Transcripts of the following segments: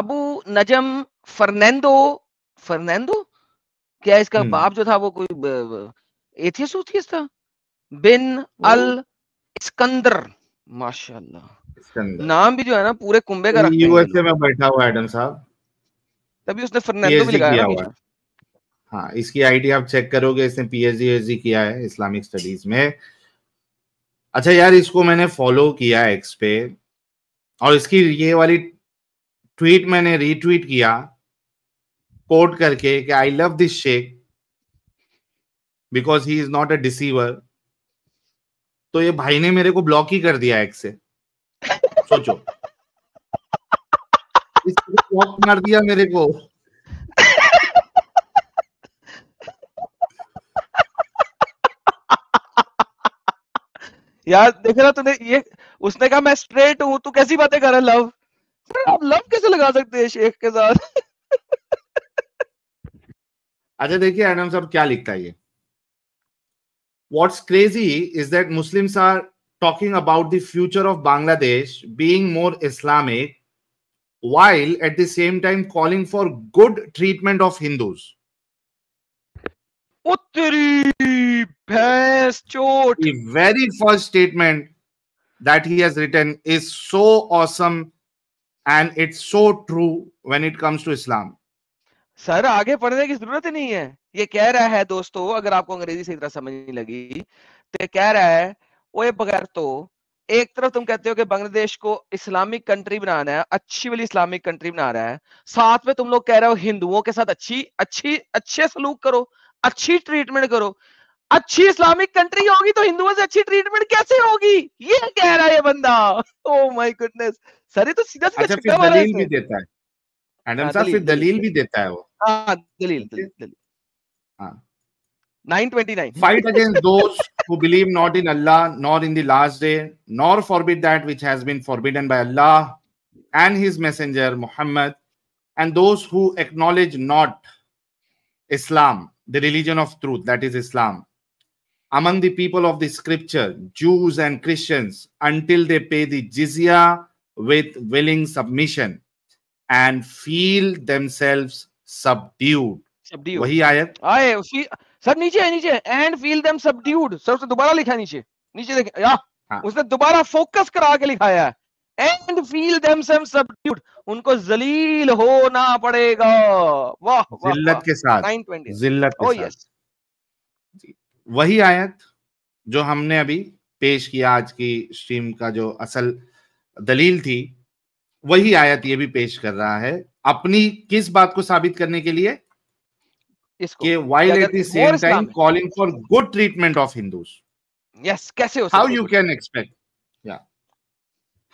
अबू नजम फर्नेंडो फर्नेंडो क्या इसका हम्म। बाप जो था वो कोई एथियस उथियस था बिन अल इस्कंदर माशाल्लाह नाम भी जो है ना पूरे कुंबे का यूएसए में बैठा हुआ एडम साहब तभी उसने फर्नेंडो भी लगाया हुआ हाँ इसकी आईडी आप चेक करोगे इसने पीएचडी किया है इस्लामिक स्टडीज में अच्छा यार इसको मैंने फॉलो किया एक्स पे और इसकी ये वाली ट्वीट मैंने रीट्वीट किया कोट करके कि I love this sheikh because he is not a deceiver तो ये भाई ने मेरे को ब्लॉक ही कर दिया एक से सोचो ब्लॉक मार दिया मेरे को यार देख रहा तूने ये उसने कहा मैं स्ट्रेट हूं तू कैसी बातें कर रहा लव आप लव कैसे लगा सकते हैं शेख के साथ अच्छा देखिए एडम साहब क्या लिखता है ये what's crazy is that Muslims are talking about the future of Bangladesh being more Islamic while at the same time calling for good treatment of Hindus. The very first statement that he has written is so awesome and it's so true when it comes to Islam sir आगे पढ़ने की जरूरत ही नहीं है ये कह रहा है दोस्तों अगर आपको अंग्रेजी से इतना समझ नहीं लगी तो ये कह रहा है ओए बगैर तो एक तरफ तुम कहते हो कि बांग्लादेश को इस्लामिक कंट्री बनाना है अच्छी वाली इस्लामिक कंट्री बना रहा है साथ में तुम लोग कह रहे हो हिंदुओं के साथ अच्छी अच्छी अच्छे सलूक करो अच्छी ट्रीटमेंट करो अच्छी इस्लामिक कंट्री होगी तो हिंदुओं से अच्छी ट्रीटमेंट कैसे होगी ये कह रहा है बंदा ओ माई गुडनेस सरे तो सीधा सीधा अच्छा, दलील भी देता है एडम साहब फिर दलील भी देता है वो हाँ दलील दलील दलील हाँ 929 fight against those who believe not in allah nor in the last day nor forbid that which has been forbidden by allah and his messenger muhammad and those who acknowledge not islam the religion of truth that is islam among the people of the scripture jews and christians until they pay the jizya with willing submission and feel themselves subdued. Subdued. वही आयत आए उसी sir नीचे है नीचे and feel them subdued sir उसने दोबारा लिखा नीचे नीचे देखें या हाँ. उसने दोबारा फोकस करा के लिखाया है एंड फील देम सबड्यूड उनको जलील होना पड़ेगा वाह जिल्लत के साथ 920 जिल्लत के oh, साथ yes. वही आयत जो हमने अभी पेश किया आज की स्ट्रीम का जो असल दलील थी वही आयत ये भी पेश कर रहा है अपनी किस बात को साबित करने के लिए कि while at same time calling for good treatment of Hindus yes कैसे हो हाउ यू कैन एक्सपेक्ट या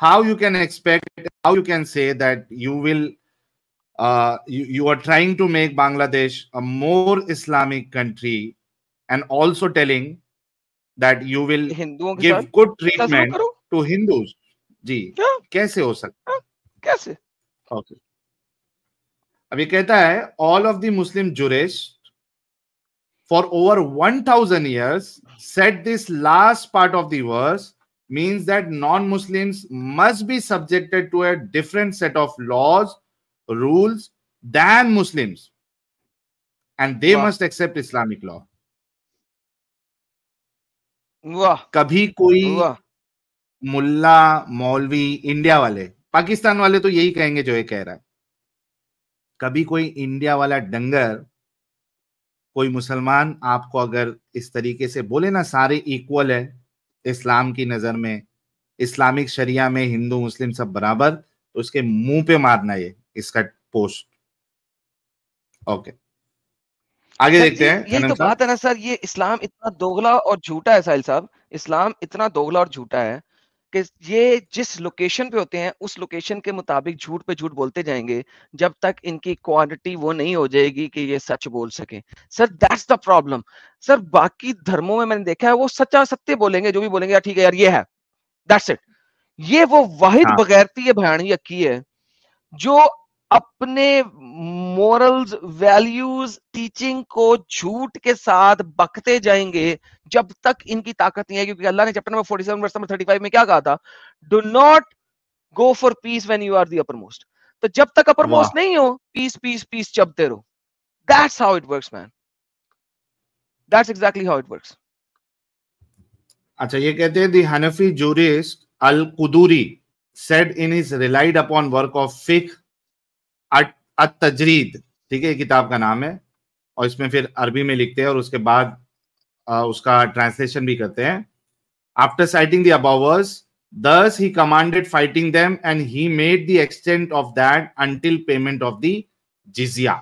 how you can expect how you can say that you will you are trying to make Bangladesh a more islamic country and also telling that you will give good treatment to hindus जी क्या कैसे हो सकता हाँ, आ, कैसे okay अब ये कहता है all of the Muslim jurists for over one thousand years set this last part of theirs means that non Muslim must be subjected to a different set of laws rules than Muslim and they must accept Islamic law कभी कोई मुल्ला मौलवी India वाले पाकिस्तान वाले तो यही कहेंगे जो ये कह रहा है कभी कोई इंडिया वाला डंगर कोई मुसलमान आपको अगर इस तरीके से बोले ना सारे इक्वल है इस्लाम की नजर में इस्लामिक शरिया में हिंदू मुस्लिम सब बराबर तो उसके मुंह पे मारना ये इसका पोस्ट ओके आगे देखते हैं ये तो बात है ना सर ये इस्लाम इतना दोगला और झूठा है साहिल साहब इस्लाम इतना दोगला और झूठा है कि ये जिस लोकेशन पे होते हैं उस लोकेशन के मुताबिक झूठ पे झूठ बोलते जाएंगे जब तक इनकी क्वालिटी वो नहीं हो जाएगी कि ये सच बोल सके sir that's the problem sir बाकी धर्मों में मैंने देखा है वो सच्चा सत्य बोलेंगे जो भी बोलेंगे यार हाँ, ठीक है यार ये है दैट्स इट ये वो वाहिद हाँ। बगैरती तो ये भयानी अक्की है जो अपने मॉरल्स वैल्यूज टीचिंग को झूठ के साथ बकते जाएंगे जब तक इनकी ताकत नहीं है क्योंकि अल्लाह ने चैप्टर नंबर 47 वर्स नंबर 35 में क्या कहा था do not go for peace when you are the uppermost तो जब तक अपर मोस्ट नहीं हो पीस पीस पीस चबते रहो that's how it works man that's exactly how it works अच्छा ये कहते हैं the Hanafi jurist al Quduri said in his relied upon work of fiqh अतजरीद ठीक है किताब का नाम है और इसमें फिर अरबी में लिखते हैं और उसके बाद आ, उसका ट्रांसलेशन भी करते हैं after sighting the above verse thus he commanded fighting them and he made the extent of that until payment of the jizya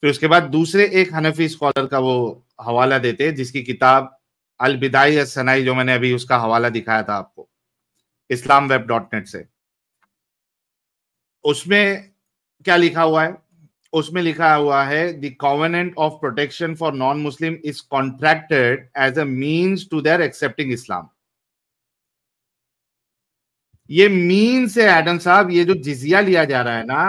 फिर उसके बाद दूसरे एक हनफी स्कॉलर का वो हवाला देते हैं जिसकी किताब अलबिदाई सनाई जो मैंने अभी उसका हवाला दिखाया था आपको इस्लाम वेब डॉट नेट से उसमें क्या लिखा हुआ है उसमें लिखा हुआ है the covenant of protection for non Muslim is contracted as a means to their accepting Islam ये मीन्स से एडम साहब ये जो जिजिया लिया जा रहा है ना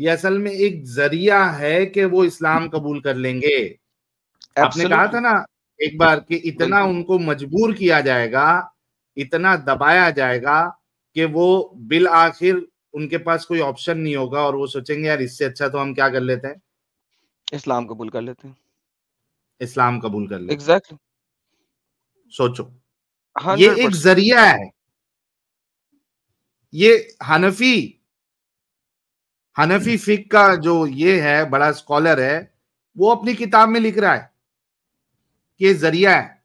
ये असल में एक जरिया है कि वो इस्लाम कबूल कर लेंगे Absolutely. आपने कहा था ना एक बार कि इतना उनको मजबूर किया जाएगा इतना दबाया जाएगा कि वो बिल आखिर उनके पास कोई ऑप्शन नहीं होगा और वो सोचेंगे यार इससे अच्छा तो हम क्या कर लेते हैं इस्लाम कबूल कर लेते हैं इस्लाम कबूल कर लेते exactly. सोचो ये एक जरिया है ये हनफी हनफी फिक का जो ये है बड़ा स्कॉलर है वो अपनी किताब में लिख रहा है कि जरिया है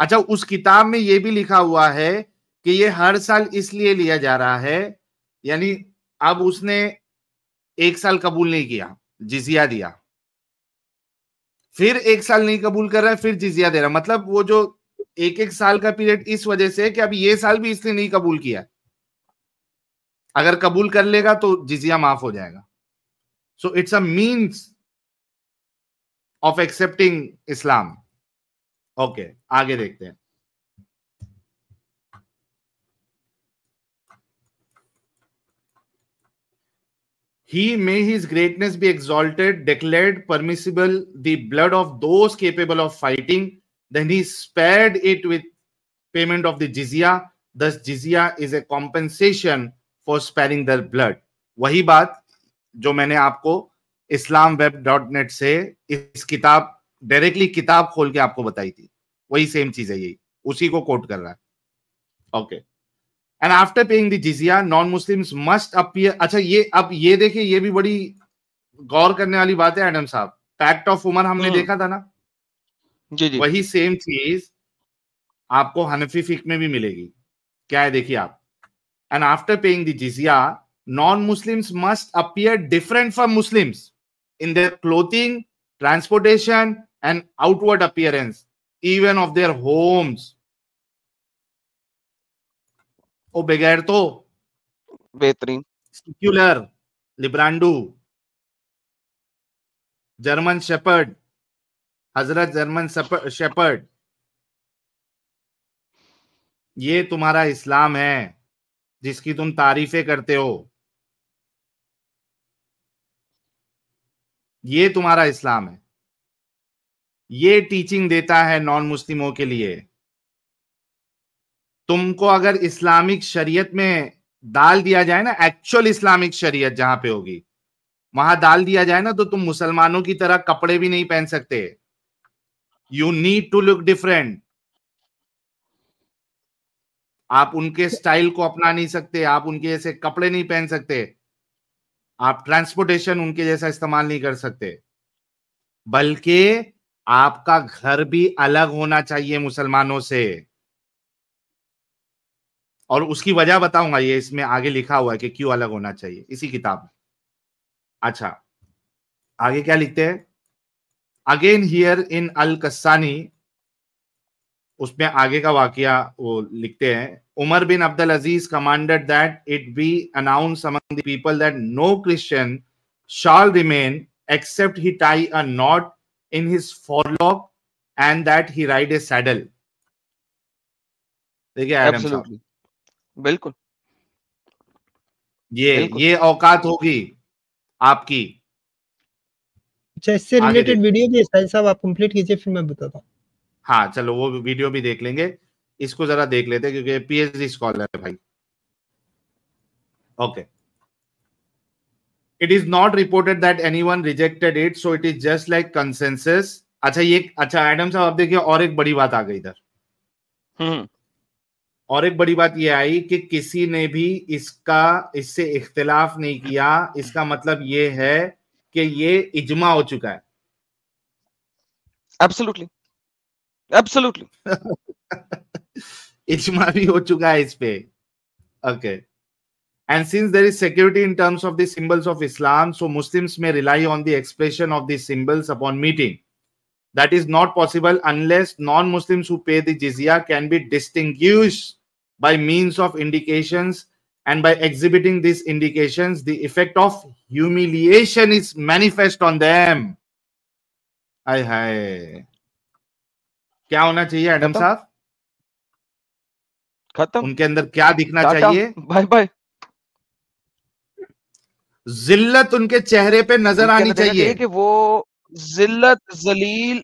अच्छा उस किताब में ये भी लिखा हुआ है कि ये हर साल इसलिए लिया जा रहा है यानी अब उसने एक साल कबूल नहीं किया जिजिया दिया फिर एक साल नहीं कबूल कर रहा है फिर जिजिया दे रहा मतलब वो जो एक एक साल का पीरियड इस वजह से है कि अभी ये साल भी इसने नहीं कबूल किया अगर कबूल कर लेगा तो जिजिया माफ हो जाएगा so it's a means of accepting Islam okay आगे देखते हैं He may his greatness be exalted, declared permissible the blood of those capable of fighting. Then he spared it with payment of the jizya. Thus, jizya is a compensation for sparing their blood. wahi baat jo maine aapko islamweb.net se is kitab directly kitab khol ke aapko batayi thi आपको बताई थी वही same चीज है यही उसी को coat कर रहा है okay okay. And after paying jizya jizya non Muslims must appear अच्छा ये अब ये देखिए ये भी बड़ी गौर करने वाली बात है एडम साहब पैक्ट ऑफ उमर हमने हम्म। देखा था ना जी जी वही सेम चीज आपको हनफी फिक में भी मिलेगी क्या है देखिए आप and after paying jizya jizya non Muslims must appear different from Muslims in their clothing transportation and outward appearance even of their homes ओ बगैर तो बेहतरीन सिक्यूलर लिब्रांडू जर्मन शेपर्ड हजरत जर्मन शेपर्ड ये तुम्हारा इस्लाम है जिसकी तुम तारीफें करते हो ये तुम्हारा इस्लाम है ये टीचिंग देता है नॉन मुस्लिमों के लिए तुमको अगर इस्लामिक शरीयत में डाल दिया जाए ना एक्चुअल इस्लामिक शरीयत जहां पे होगी वहां डाल दिया जाए ना तो तुम मुसलमानों की तरह कपड़े भी नहीं पहन सकते you need to look different आप उनके स्टाइल को अपना नहीं सकते आप उनके जैसे कपड़े नहीं पहन सकते आप ट्रांसपोर्टेशन उनके जैसा इस्तेमाल नहीं कर सकते बल्कि आपका घर भी अलग होना चाहिए मुसलमानों से और उसकी वजह बताऊंगा ये इसमें आगे लिखा हुआ है कि क्यों अलग होना चाहिए इसी किताब में अच्छा आगे क्या लिखते हैं अगेन हियर इन अल कस्सानी उसमें आगे का वाक्य वो लिखते हैं Umar bin Abdul Aziz commanded that it be announce among the people that no Christian shall remain except he tie a knot in his forelock and that he ride a saddle देखिए Adam बिल्कुल ये बिल्कुल। ये औकात होगी आपकी अच्छा इससे रिलेटेड वीडियो भी साहिल साहब आप कंप्लीट कीजिए फिर मैं बताता हूँ हाँ चलो वो वीडियो भी देख लेंगे इसको जरा देख लेते क्योंकि पीएचडी स्कॉलर है भाई okay it is not reported that anyone rejected it so it is just like consensus अच्छा ये अच्छा एडम साहब आप देखिए और एक बड़ी बात आ गई इधर हम्म। और एक बड़ी बात यह आई कि किसी ने भी इसका इससे इख्तलाफ नहीं किया इसका मतलब ये है कि ये इजमा हो चुका है एब्सोल्युटली एब्सोल्युटली इजमा भी हो चुका है इस पे okay and since there is security in terms of the symbols of Islam so Muslims may rely on the expression of the symbols upon meeting That is not possible unless non Muslims who pay the jizya can be distinguished by means of indications. And by exhibiting these indications, the effect of humiliation is manifest on them. Hi hi. क्या होना चाहिए Adam साहब खत्म उनके अंदर क्या दिखना चाहिए बाय बाय जिल्लत उनके चेहरे पे नजर आनी चाहिए कि वो जिल्लत जलील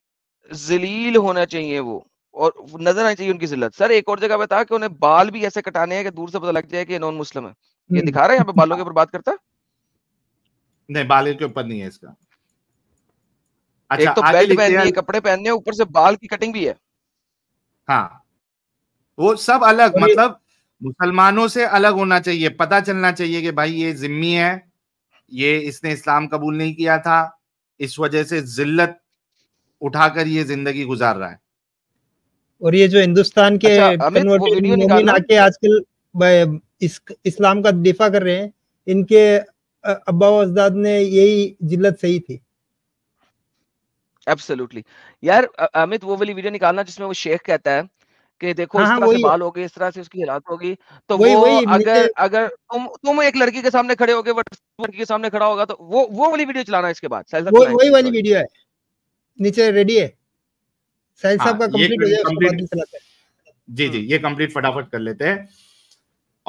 जलील होना चाहिए वो और नजर आनी चाहिए उनकी जिल्लत सर एक और जगह बता कि उन्हें बाल भी ऐसे कटाने हैं कि दूर से पता लग जाए कि नॉन मुस्लिम है ये हम्म। दिखा रहा है यहाँ पे बालों के ऊपर बात करता नहीं बाल के ऊपर नहीं है इसका अच्छा, एक तो बेल्ट पहननी है कपड़े पहनने ऊपर से बाल की कटिंग भी है हाँ वो सब अलग मतलब मुसलमानों से अलग होना चाहिए पता चलना चाहिए कि भाई ये जिम्मी है ये इसने इस्लाम कबूल नहीं किया था इस वजह से जिल्लत उठाकर ये जिंदगी गुजार रहा है और ये जो हिंदुस्तान के अच्छा, के आजकल इस, इस्लाम का दिफा कर रहे हैं इनके अब्बा अजदाद ने यही जिल्लत सही थी एब्सोल्युटली यार अमित वो वाली वीडियो निकालना जिसमें वो शेख कहता है कि देखो हाँ, इस हाँ, तरह से बाल होगी इस तरह से उसकी हालात होगी तो वो वही, अगर अगर तुम तुम एक लड़की के सामने खड़े होगे लड़की के सामने खड़ा होगा तो वो वो वाली वीडियो चलाना इसके बाद वो, वही वाली वीडियो है नीचे रेडी है साहिल साहब का कंप्लीट हो जाएगा जी जी हाँ। ये कंप्लीट फटाफट कर लेते हैं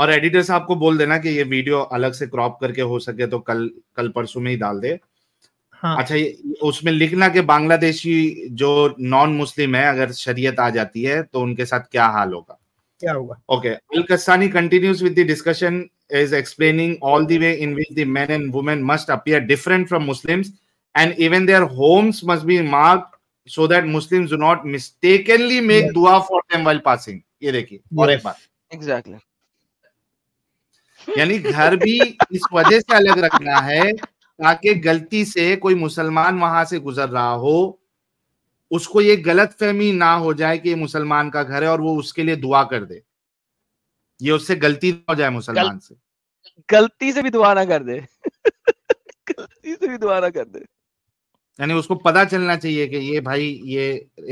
और एडिटर साहब को बोल देना कि ये वीडियो अलग से क्रॉप करके हो सके तो कल कल परसों में ही डाल दे हाँ। अच्छा उसमें लिखना कि बांग्लादेशी जो नॉन मुस्लिम है अगर शरीयत आ जाती है तो उनके साथ क्या हाल होगा क्या होगा okay discussion is explaining all the way in which the and women must appear different from Muslim and even their homes must be marked so that Muslims do not mistakenly make दुआ for them while passing ये देखिए yes. और एक बात exactly. यानी घर भी इस वजह से अलग रखना है ताकि गलती से कोई मुसलमान वहां से गुजर रहा हो उसको ये गलत फहमी ना हो जाए कि ये मुसलमान का घर है और वो उसके लिए दुआ कर दे ये उससे गलती ना हो जाए मुसलमान गल, से गलती से भी दुआ ना कर दे गलती से भी दुआ ना कर दे यानी उसको पता चलना चाहिए कि ये भाई ये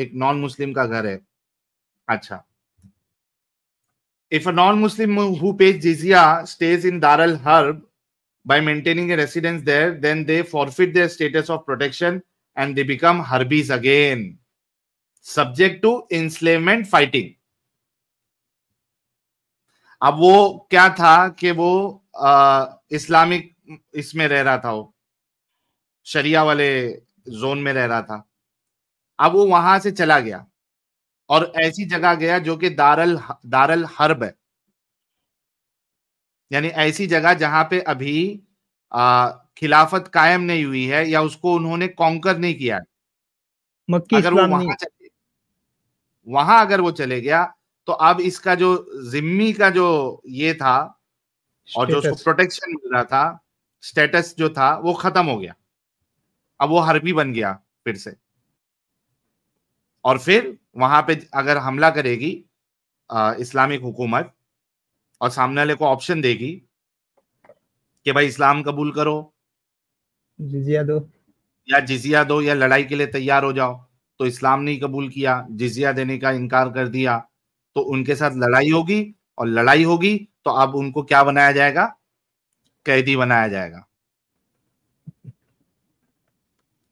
एक नॉन मुस्लिम का घर है अच्छा if a non Muslim who pays jizya stays in दारल हर्ब by maintaining a residence there, then they forfeit their status of protection and they become Harbis again, subject to enslavement fighting. अब वो क्या था कि वो आ, इस्लामिक इसमें रह रहा था वो शरिया वाले जोन में रह रहा था अब वो वहां से चला गया और ऐसी जगह गया जो कि दारल दारल हर्ब है यानी ऐसी जगह जहां पे अभी आ, खिलाफत कायम नहीं हुई है या उसको उन्होंने कॉन्कर नहीं किया अगर वो वहां चले वहां अगर वो चले गया तो अब इसका जो जिम्मी का जो ये था और जो उसको प्रोटेक्शन मिल रहा था स्टेटस जो था वो खत्म हो गया अब वो हरबी बन गया फिर से और फिर वहां पे अगर हमला करेगी आ, इस्लामिक हुकूमत और सामने वाले को ऑप्शन देगी कि भाई इस्लाम कबूल करो जिजिया दो या जिजिया दो या लड़ाई के लिए तैयार हो जाओ तो इस्लाम नहीं कबूल किया जिजिया देने का इनकार कर दिया तो उनके साथ लड़ाई होगी और लड़ाई होगी तो अब उनको क्या बनाया जाएगा कैदी बनाया जाएगा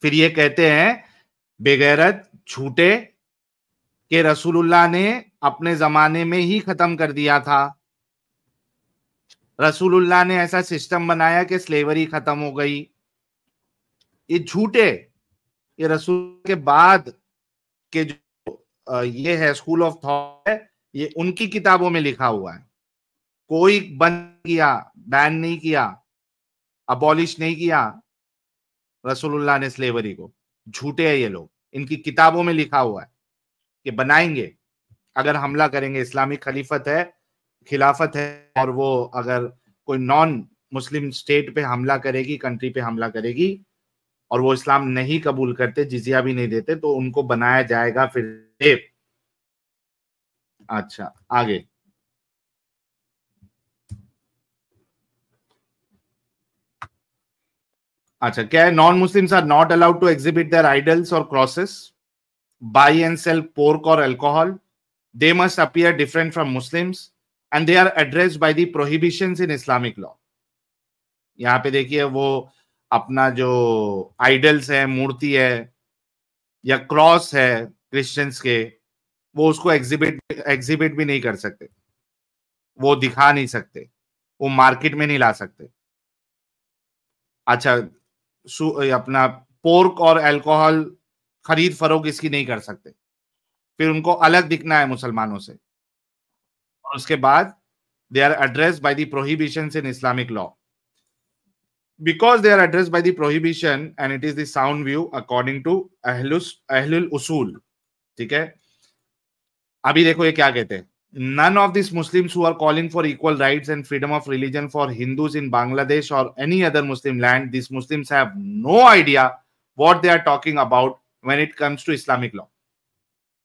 फिर ये कहते हैं बेगैरत झूठे के रसूलुल्लाह ने अपने जमाने में ही खत्म कर दिया था रसूलुल्लाह ने ऐसा सिस्टम बनाया कि स्लेवरी खत्म हो गई ये झूठे ये रसूल के बाद के जो ये है स्कूल ऑफ थॉट है ये उनकी किताबों में लिखा हुआ है कोई बंद किया बैन नहीं किया अबॉलिश नहीं किया रसूलुल्लाह ने स्लेवरी को झूठे है ये लोग इनकी किताबों में लिखा हुआ है कि बनाएंगे अगर हमला करेंगे इस्लामिक खलीफत है खिलाफत है और वो अगर कोई नॉन मुस्लिम स्टेट पे हमला करेगी कंट्री पे हमला करेगी और वो इस्लाम नहीं कबूल करते जिजिया भी नहीं देते तो उनको बनाया जाएगा फिर अच्छा आगे अच्छा क्या है non Muslims are not allowed to exhibit their idols और crosses buy and sell pork और alcohol they must appear different from Muslims and they are addressed by the prohibitions in Islamic law यहाँ पे देखिए वो अपना जो idols है मूर्ति है या क्रॉस है क्रिश्चियंस के वो उसको एग्जिबिट एग्जिबिट भी नहीं कर सकते वो दिखा नहीं सकते वो मार्केट में नहीं ला सकते अच्छा अपना पोर्क और अल्कोहल खरीद फरोख इसकी नहीं कर सकते फिर उनको अलग दिखना है मुसलमानों से और उसके बाद they are address by the prohibitions in Islamic law because they are addressed by the prohibition and it is the sound view according to ahlul usul ठीक है अभी देखो ये क्या none of these muslims who are calling for equal rights and freedom of religion for hindus in bangladesh or any other muslim land these muslims have no idea what they are talking about when it comes to islamic law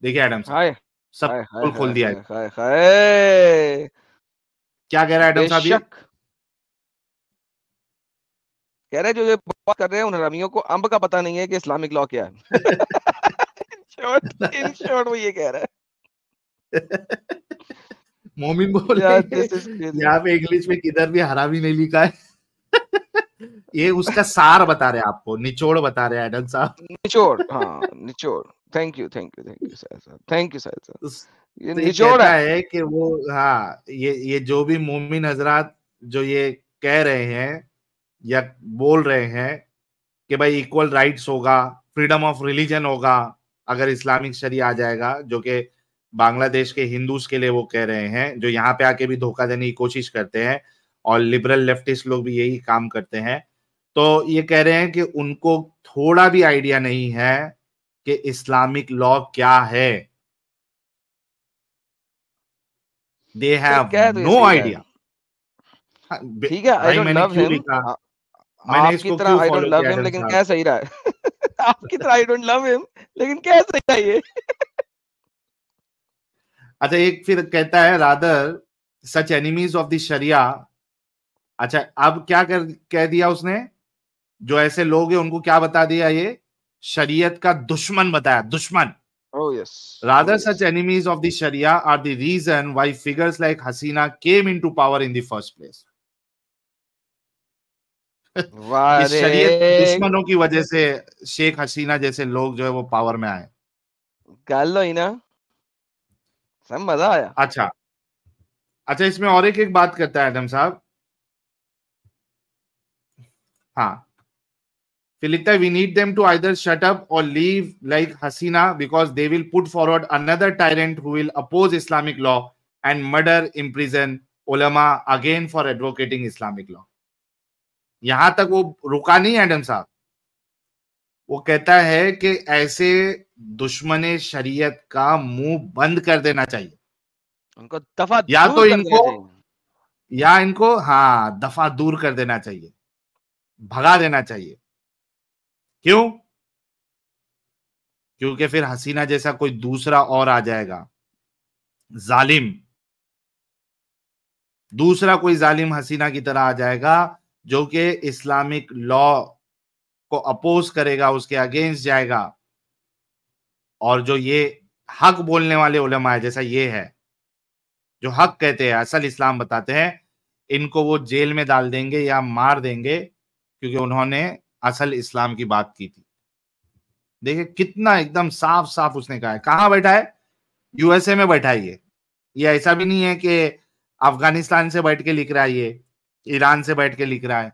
देखिए Adam साहब सब full खोल दिया है क्या कह रहा है एडम साहब कह रहे जो ये बात कर रहे हैं उन हरामियों को अंब का पता नहीं है कि इस्लामिक लॉ क्या है इन शॉर्ट वो ये कह रहा है मोमिन बोल यहाँ पे इंग्लिश में किधर भी हरा भी नहीं लिखा है ये उसका सार बता रहे हैं आपको निचोड़ बता रहे हैं एडम साहब निचोड़ हाँ निचोड़ thank you thank you thank you Sahil साहब थैंक यू साहिल साहब ये निचोड़ा तो है कि वो हाँ ये ये जो भी मोमिन हजरात जो ये कह रहे हैं या बोल रहे हैं कि भाई इक्वल राइट्स होगा फ्रीडम ऑफ रिलीजन होगा अगर इस्लामिक शरी आ जाएगा जो कि बांग्लादेश के हिंदूज के लिए वो कह रहे हैं जो यहाँ पे आके भी धोखा देने की कोशिश करते हैं और लिबरल लेफ्टिस्ट लोग भी यही काम करते हैं तो ये कह रहे हैं कि उनको थोड़ा भी आइडिया नहीं है कि इस्लामिक लॉ क्या है दे हैव नो आइडिया ठीक है आई मैंने क्यों हिम आपकी तरह आई डोंट लव हिम लेकिन क्या सही रहा है आपकी तरह आई डोंट लव हिम लेकिन क्या सही रहा है ये अच्छा एक फिर कहता है rather such enemies of the sharia अच्छा अब क्या कर कह दिया उसने जो ऐसे लोग हैं उनको क्या बता दिया ये शरीयत का दुश्मन बताया दुश्मन rather such enemies of the are the reason why figures like Hasina came into power in the place दुश्मनों की वजह से शेख हसीना जैसे लोग जो है वो पावर में आए कर लो ही ना सब मजा आया अच्छा अच्छा इसमें और एक एक बात करता है एडम साहब हाँ कि लिखता है we need them to either shut up और leave like Hasina because they will put forward another tyrant who will oppose Islamic law and murder imprison ओलमा again for advocating Islamic law यहां तक वो रुका नहीं एडम साहब वो कहता है कि ऐसे दुश्मन शरीयत का मुंह बंद कर देना चाहिए उनको दफा या तो इनको या इनको हाँ दफा दूर कर देना चाहिए भगा देना चाहिए क्यों क्योंकि फिर हसीना जैसा कोई दूसरा और आ जाएगा जालिम दूसरा कोई जालिम हसीना की तरह आ जाएगा जो कि इस्लामिक लॉ को अपोज करेगा उसके अगेंस्ट जाएगा और जो ये हक बोलने वाले उलमा है जैसा ये है जो हक कहते हैं असल इस्लाम बताते हैं इनको वो जेल में डाल देंगे या मार देंगे क्योंकि उन्होंने असल इस्लाम की बात की थी देखिए कितना एकदम साफ साफ उसने कहा है कहां बैठा है यूएसए में बैठा है ये ये ऐसा भी नहीं है कि अफगानिस्तान से बैठ के लिख रहा है ये ईरान से बैठ के लिख रहा है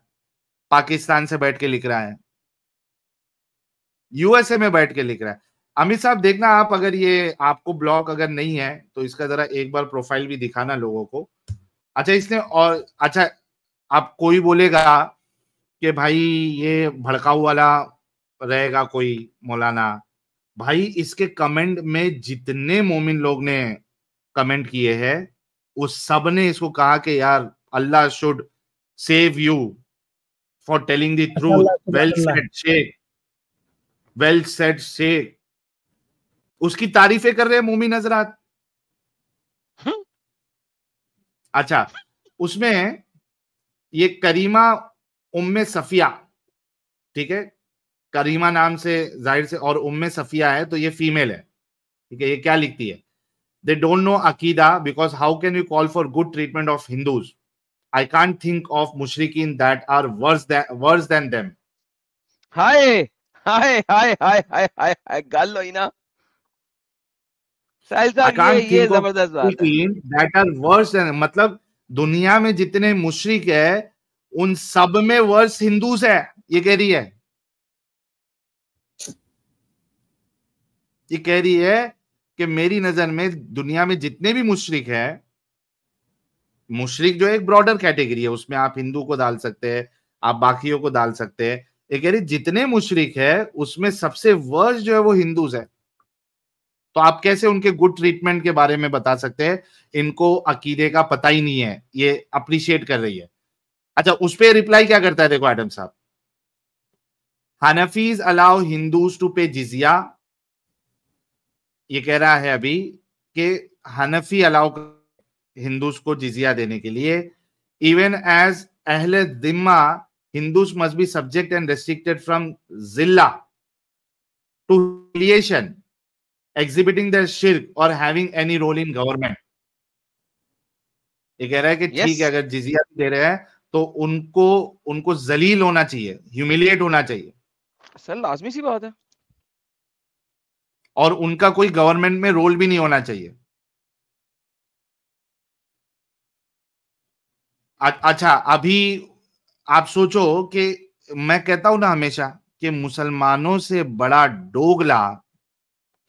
पाकिस्तान से बैठ के लिख रहा है यूएसए में बैठ के लिख रहा है अमित साहब देखना आप अगर ये आपको ब्लॉक अगर नहीं है तो इसका जरा एक बार प्रोफाइल भी दिखाना लोगों को अच्छा इसने और अच्छा आप कोई बोलेगा कि भाई ये भड़काऊ वाला रहेगा कोई मौलाना भाई इसके कमेंट में जितने मोमिन लोग ने कमेंट किए हैं उस सब ने इसको कहा कि यार अल्लाह should save you for telling the truth well said sheikh well said sheikh उसकी तारीफें कर रहे हैं मोमिन हजरात हम्म। अच्छा उसमें ये करीमा उम्मे सफिया ठीक है करीमा नाम से जाहिर से और उम्मे सफिया है तो ये फीमेल है ठीक है ये क्या लिखती है दे डोंट नो अकीदा because how can you call for good treatment of Hindus I can't think of in that are worse worse than them हाय हाय हाय हाय हाय हाय गल ना साहिल साहब ये ये जबरदस्त बात है दैट आर वर्स मतलब दुनिया में जितने मुशरिक है उन सब में वर्स हिंदूज है ये कह रही है ये कह रही है कि मेरी नजर में दुनिया में जितने भी मुशरक है मुशरक जो एक ब्रॉडर कैटेगरी है उसमें आप हिंदू को डाल सकते हैं आप बाकियों को डाल सकते हैं ये कह रही जितने मुशरक है उसमें सबसे वर्स जो है वो हिंदूज है तो आप कैसे उनके गुड ट्रीटमेंट के बारे में बता सकते हैं इनको अकीदे का पता ही नहीं है ये अप्रिशिएट कर रही है अच्छा उस पर रिप्लाई क्या करता है देखो एडम साहब हनफीज अलाउ हिंदूज टू पे जिजिया ये कह रहा है अभी कि हनफी अलाउ हिंदूज को जिजिया देने के लिए इवन एज अहले दिम्मा Hindus must be subject and restricted from जिला टू क्रिएशन एग्जिबिटिंग देयर शिर्क और having any role in government ये कह रहा है कि ठीक yes. है अगर जिजिया दे रहे हैं तो उनको उनको जलील होना चाहिए ह्यूमिलिएट होना चाहिए सर लाजमी सी बात है और उनका कोई गवर्नमेंट में रोल भी नहीं होना चाहिए अच्छा अभी आप सोचो कि मैं कहता हूं ना हमेशा कि मुसलमानों से बड़ा डोगला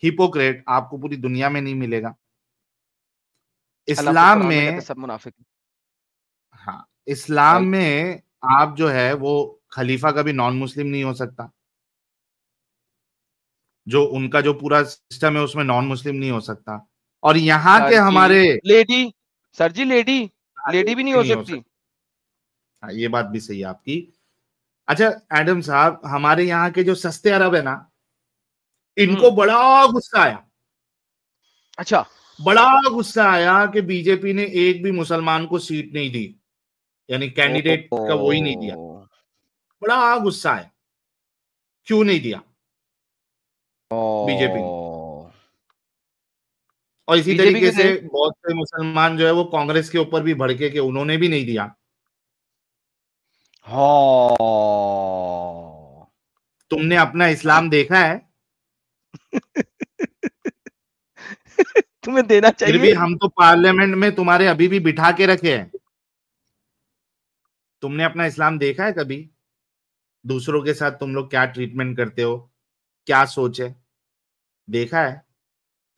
हिपोक्रेट आपको पूरी दुनिया में नहीं मिलेगा इस्लाम में सब मुनाफिक इस्लाम में आप जो है वो खलीफा कभी नॉन मुस्लिम नहीं हो सकता जो उनका जो पूरा सिस्टम है उसमें नॉन मुस्लिम नहीं हो सकता और यहाँ के हमारे लेडी सर जी लेडी लेडी भी नहीं, नहीं हो सकती हाँ ये बात भी सही है आपकी अच्छा एडम साहब हमारे यहाँ के जो सस्ते अरब है ना इनको हम्म। बड़ा गुस्सा आया अच्छा बड़ा गुस्सा आया कि बीजेपी ने एक भी मुसलमान को सीट नहीं दी यानी कैंडिडेट का वो ही नहीं दिया बड़ा गुस्सा है क्यों नहीं दिया बीजेपी और इसी तरीके से बहुत से मुसलमान जो है वो कांग्रेस के ऊपर भी भड़के के उन्होंने भी नहीं दिया तुमने अपना इस्लाम देखा है तुम्हें देना चाहिए भी हम तो पार्लियामेंट में तुम्हारे अभी भी बिठा के रखे हैं तुमने अपना इस्लाम देखा है कभी दूसरों के साथ तुम लोग क्या ट्रीटमेंट करते हो क्या सोच है देखा है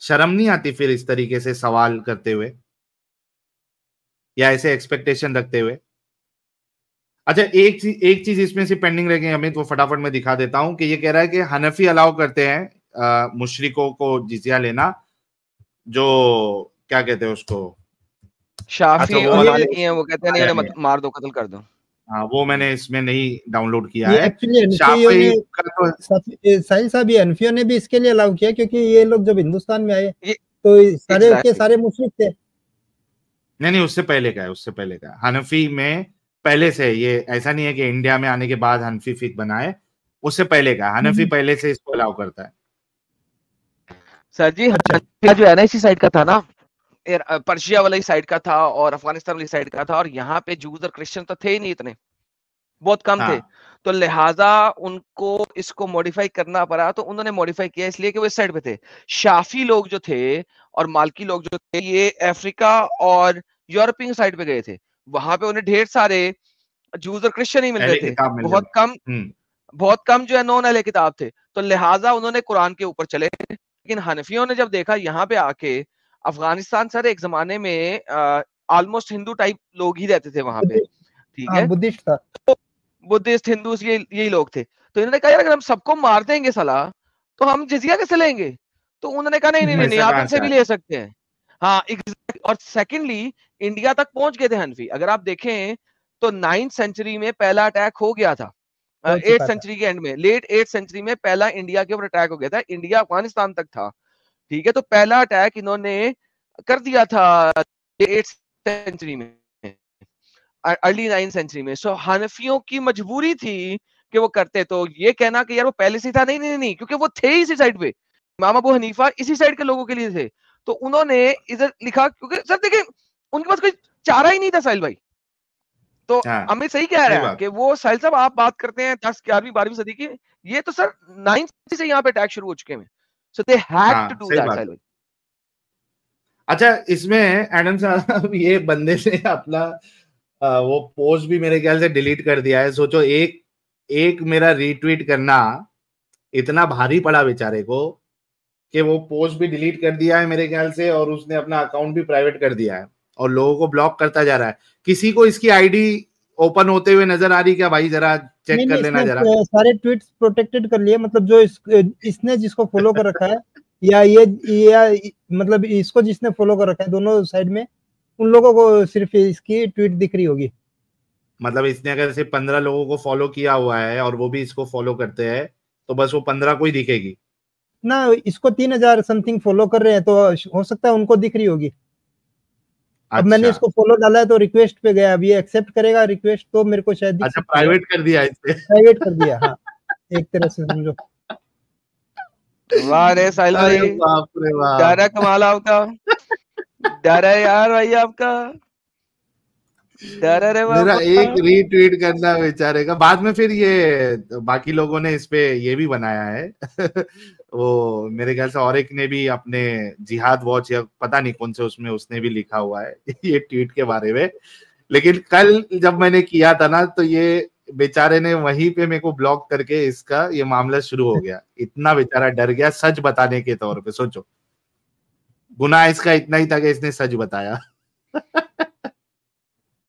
शर्म नहीं आती फिर इस तरीके से सवाल करते हुए या ऐसे एक्सपेक्टेशन रखते हुए अच्छा एक चीज एक चीज इसमें से पेंडिंग रह गई अमित वो फटाफट में दिखा देता हूं कि ये कह रहा है कि हनफी अलाउ करते हैं मुशरकों को जिजिया लेना जो क्या कहते हैं उसको शाफी अच्छा, वो, वो कहते हैं अच्छा, मार दो कत्ल कर दो हाँ वो मैंने इसमें नहीं डाउनलोड किया है तो साहिल साहब ये एनफीओ ने भी इसके लिए अलाउ किया क्योंकि ये लोग जब हिंदुस्तान में आए तो सारे के सारे मुस्लिम थे नहीं नहीं उससे पहले का है उससे पहले का हनफी में पहले से ये ऐसा नहीं है कि इंडिया में आने के बाद हनफी फिक बनाए उससे पहले का हनफी हम्म। पहले से इसको अलाउ करता है सर जी अच्छा। जो एनआईसी साइड का था ना पर्शिया वाली साइड का था और अफगानिस्तान वाली साइड का था और यहाँ पे जूस और क्रिश्चियन तो थे ही नहीं इतने बहुत कम थे हाँ। तो लिहाजा उनको इसको मॉडिफाई करना पड़ा तो उन्होंने मॉडिफाई किया इसलिए कि वो इस साइड पे थे शाफी लोग जो थे और मालकी लोग जो थे ये अफ्रीका और यूरोपियन साइड पे गए थे वहां पे उन्हें ढेर सारे जूस और क्रिश्चियन ही मिल रहे थे बहुत कम हम्म। बहुत कम जो है नॉन अहले किताब थे तो लिहाजा उन्होंने कुरान के ऊपर चले लेकिन हनफियों ने जब देखा यहाँ पे आके अफगानिस्तान सर एक जमाने में ऑलमोस्ट हिंदू टाइप लोग ही रहते थे वहां पे ठीक हाँ, है बुद्धिस्ट तो हिंदू ये यही लोग थे तो इन्होंने कहा अगर हम सबको मार देंगे सलाह तो हम जिजिया कैसे लेंगे तो उन्होंने कहा नहीं नहीं, नहीं आप इनसे भी ले सकते हैं हाँ और सेकेंडली इंडिया तक पहुंच गए थे हनफी अगर आप देखें तो नाइन्थ सेंचुरी में पहला अटैक हो गया था एट सेंचुरी के एंड में लेट एट सेंचुरी में पहला इंडिया के ऊपर अटैक हो गया था इंडिया अफगानिस्तान तक था ठीक है तो पहला अटैक इन्होंने कर दिया था सेंचुरी में अर्ली नाइन सेंचुरी में सो हनफियों की मजबूरी थी कि वो करते तो ये कहना कि यार वो पहले से था नहीं नहीं नहीं क्योंकि वो थे इसी साइड पे इमाम अबू हनीफा इसी साइड के लोगों के लिए थे तो उन्होंने इधर लिखा क्योंकि सर देखिए उनके पास कोई चारा ही नहीं था साहिल भाई तो हाँ। अमित सही कह रहे हैं कि वो साहिल साहब आप बात करते हैं दस ग्यारहवीं बारहवीं सदी की ये तो सर नाइन्थ से यहाँ पे अटैक शुरू हो चुके हैं so they had to do that silence अच्छा इसमें एडम साहब ये बंदे ने अपना वो पोस्ट भी मेरे ख्याल से डिलीट कर दिया है सोचो एक एक मेरा रीट्वीट करना इतना भारी पड़ा बेचारे को कि वो पोस्ट भी डिलीट कर दिया है मेरे ख्याल से और उसने अपना अकाउंट भी प्राइवेट कर दिया है और लोगों को ब्लॉक करता जा रहा है किसी को इसकी आईडी ओपन होते हुए नजर आ रही क्या भाई जरा चेक कर लेना जरा सारे ट्वीट प्रोटेक्टेड कर लिए मतलब जो इस, इसने जिसको फॉलो कर रखा है या ये या मतलब इसको जिसने फॉलो कर रखा है दोनों साइड में उन लोगों को सिर्फ इसकी ट्वीट दिख रही होगी मतलब इसने अगर सिर्फ पंद्रह लोगों को फॉलो किया हुआ है और वो भी इसको फॉलो करते हैं तो बस वो पंद्रह को ही दिखेगी ना इसको तीन हजार समथिंग फॉलो कर रहे हैं तो हो सकता है उनको दिख रही होगी अच्छा। अब मैंने इसको अच्छा। फॉलो डाला है तो रिक्वेस्ट पे गया अब ये एक्सेप्ट करेगा रिक्वेस्ट तो मेरे को शायद अच्छा प्राइवेट कर दिया इसे प्राइवेट कर दिया हाँ एक तरह से समझो वाह रे साहिल भाई डायरेक्ट कमाल आपका डायरेक्ट यार भाई आपका मेरा एक रीट्वीट करना बेचारे का बाद में फिर ये बाकी लोगों ने इस पे ये भी बनाया है वो मेरे ख्याल से और एक ने भी अपने जिहाद वॉच या पता नहीं कौन से उसमें उसने भी लिखा हुआ है ये ट्वीट के बारे में लेकिन कल जब मैंने किया था ना तो ये बेचारे ने वहीं पे मेरे को ब्लॉक करके इसका ये मामला शुरू हो गया इतना बेचारा डर गया सच बताने के तौर पे सोचो गुना इसका इतना ही था कि इसने सच बताया